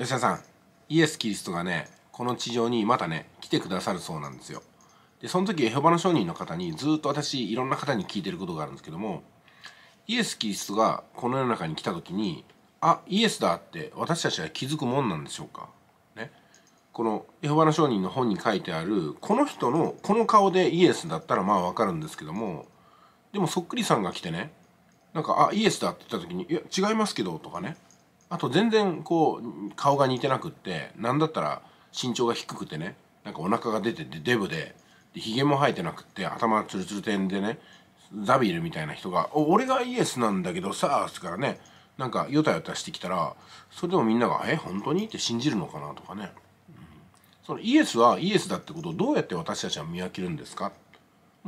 吉田さんイエス・キリストがねこの地上にまたね来てくださるそうなんですよでその時エホバの商人の方にずっと私いろんな方に聞いてることがあるんですけどもイエス・キリストがこの世の中に来た時にあイエスだって私たちは気づくもんなんでしょうかねこのエホバの商人の本に書いてあるこの人のこの顔でイエスだったらまあわかるんですけどもでもそっくりさんが来てねなんか「あイエスだ」って言った時に「いや違いますけど」とかねあと全然こう顔が似てなくって何だったら身長が低くてねなんかお腹が出ててデブででヒゲも生えてなくって頭ツルツル点でねザビルみたいな人が「俺がイエスなんだけどさ」っつからねなんかヨタヨタしてきたらそれでもみんなが「え本当に?」って信じるのかなとかね、うん、そのイエスはイエスだってことをどうやって私たちは見分けるんですか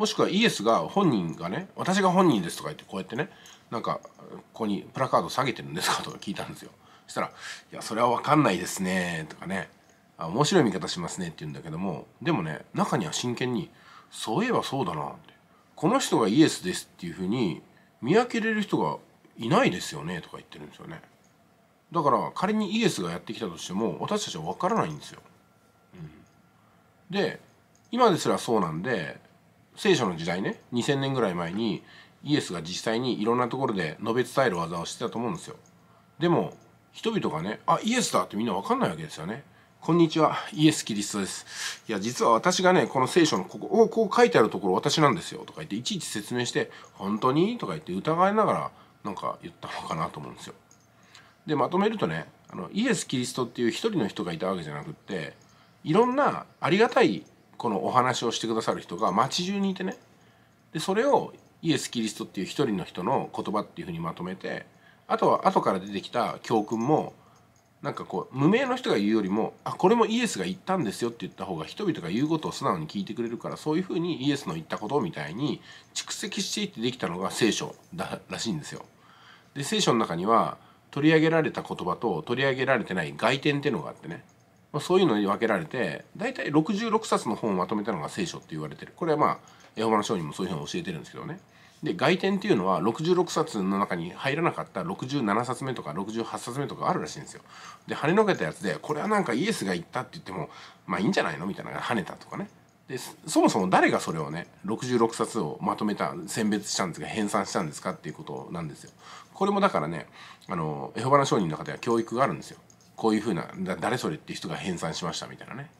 もしくはイエスが本人がね私が本人ですとか言ってこうやってねなんかここにプラカード下げてるんですかとか聞いたんですよそしたら「いやそれは分かんないですね」とかね「あ面白い見方しますね」って言うんだけどもでもね中には真剣に「そういえばそうだな」って「この人がイエスです」っていうふうに見分けれる人がいないですよねとか言ってるんですよねだから仮にイエスがやってきたとしても私たちは分からないんですよ、うん、で今ですらそうなんで聖書の時代ね2000年ぐらい前にイエスが実際にいろんなところで述べ伝える技をしてたと思うんですよでも人々がねあイエスだってみんな分かんないわけですよねこんにちはイエス・キリストですいや実は私がねこの聖書のここをこう書いてあるところ私なんですよとか言っていちいち説明して本当にとか言って疑いながらなんか言ったのかなと思うんですよでまとめるとねあのイエス・キリストっていう一人の人がいたわけじゃなくっていろんなありがたいこのお話をしてくださる人が街中にいてねでそれをイエス・キリストっていう一人の人の言葉っていうふうにまとめてあとは後から出てきた教訓もなんかこう無名の人が言うよりもあこれもイエスが言ったんですよって言った方が人々が言うことを素直に聞いてくれるからそういうふうにイエスの言ったことみたいに蓄積していってできたのが聖書だらしいんですよ。で聖書の中には取り上げられた言葉と取り上げられてない外典っていうのがあってねまあ、そういうのに分けられて大体66冊の本をまとめたのが聖書って言われてるこれはまあエホバの商人もそういうふうに教えてるんですけどねで外典っていうのは66冊の中に入らなかった67冊目とか68冊目とかあるらしいんですよで跳ねのけたやつでこれはなんかイエスが言ったって言ってもまあいいんじゃないのみたいな跳ねたとかねでそもそも誰がそれをね66冊をまとめた選別したんですか編纂したんですかっていうことなんですよこれもだからねあのエホバの商人の中では教育があるんですよこういうふうな誰それって人が編纂しましたみたいなね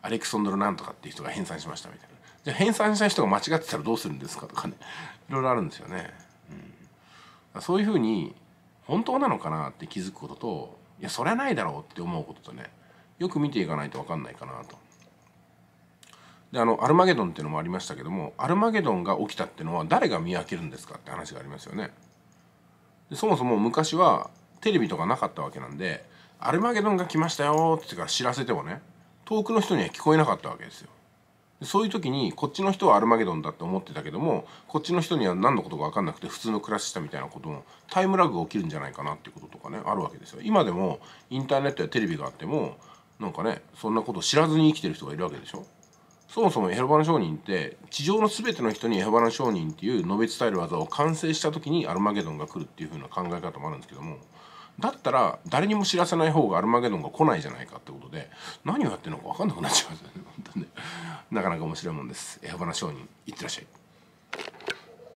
アレクソンドルなんとかって人が編纂しましたみたいなじゃあ編纂した人が間違ってたらどうするんですかとかね いろいろあるんですよね、うん、そういうふうに本当なのかなって気づくことといやそれはないだろうって思うこととねよく見ていかないと分かんないかなと。であのアルマゲドンっていうのもありましたけどもアルマゲドンが起きたっていうのは誰が見分けるんですかって話がありますよね。でそもそも昔はテレビとかなかったわけなんでアルマゲドンが来ましたよってか知らせてもね遠くの人には聞こえなかったわけですよそういう時にこっちの人はアルマゲドンだって思ってたけどもこっちの人には何のことか分かんなくて普通の暮らししたみたいなこともタイムラグが起きるんじゃないかなってこととかねあるわけですよ今でもインターネットやテレビがあってもなんかねそんなこと知らずに生きてる人がいるわけでしょそもそもエホバナ商人って地上の全ての人にエホバナ商人っていう述べ伝える技を完成した時にアルマゲドンが来るっていう風な考え方もあるんですけどもだったら誰にも知らせない方がアルマゲドンが来ないじゃないかってことで何をやってるのか分かんなくなっちゃうんすよねなかなか面白いもんです。エホバナ商人いってらっしゃい。